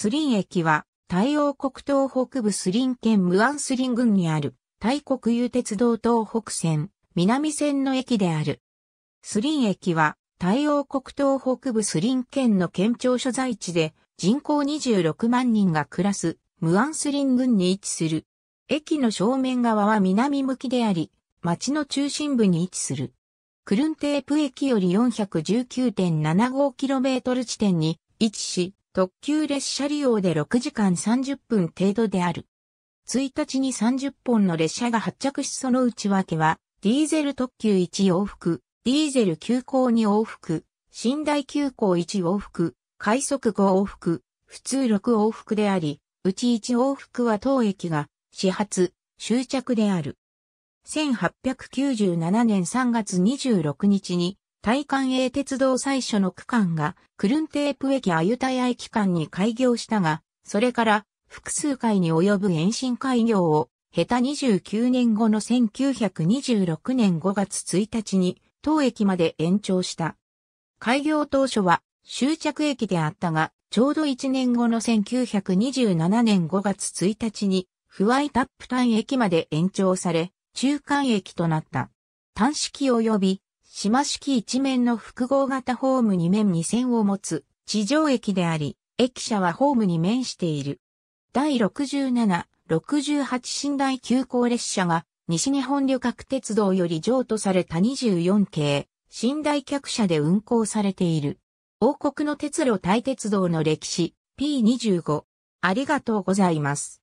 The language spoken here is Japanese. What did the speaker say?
スリン駅は、タイ王国東北部スリン県ムアンスリン郡にある、タイ国有鉄道東北線、南線の駅である。スリン駅は、タイ王国東北部スリン県の県庁所在地で、人口26万人が暮らす、ムアンスリン郡に位置する。駅の正面側は南向きであり、町の中心部に位置する。クルンテープ駅より 419.75km 地点に位置し、特急列車利用で6時間30分程度である。1日に30本の列車が発着しその内訳は、ディーゼル特急1往復、ディーゼル急行2往復、寝台急行1往復、快速5往復、普通6往復であり、うち1往復は当駅が始発、終着である。1897年3月26日に大韓営鉄道最初の区間が、クルンテープ駅アユタヤ駅間に開業したが、それから複数回に及ぶ延伸開業を、下手29年後の1926年5月1日に、当駅まで延長した。開業当初は終着駅であったが、ちょうど1年後の1927年5月1日に、フワイタップタン駅まで延長され、中間駅となった。端式及び島式一面の複合型ホーム二面二線を持つ地上駅であり、駅舎はホームに面している。第67、68寝台急行列車が西日本旅客鉄道より譲渡された24系、寝台客車で運行されている。王国の鉄路大鉄道の歴史、P25。ありがとうございます。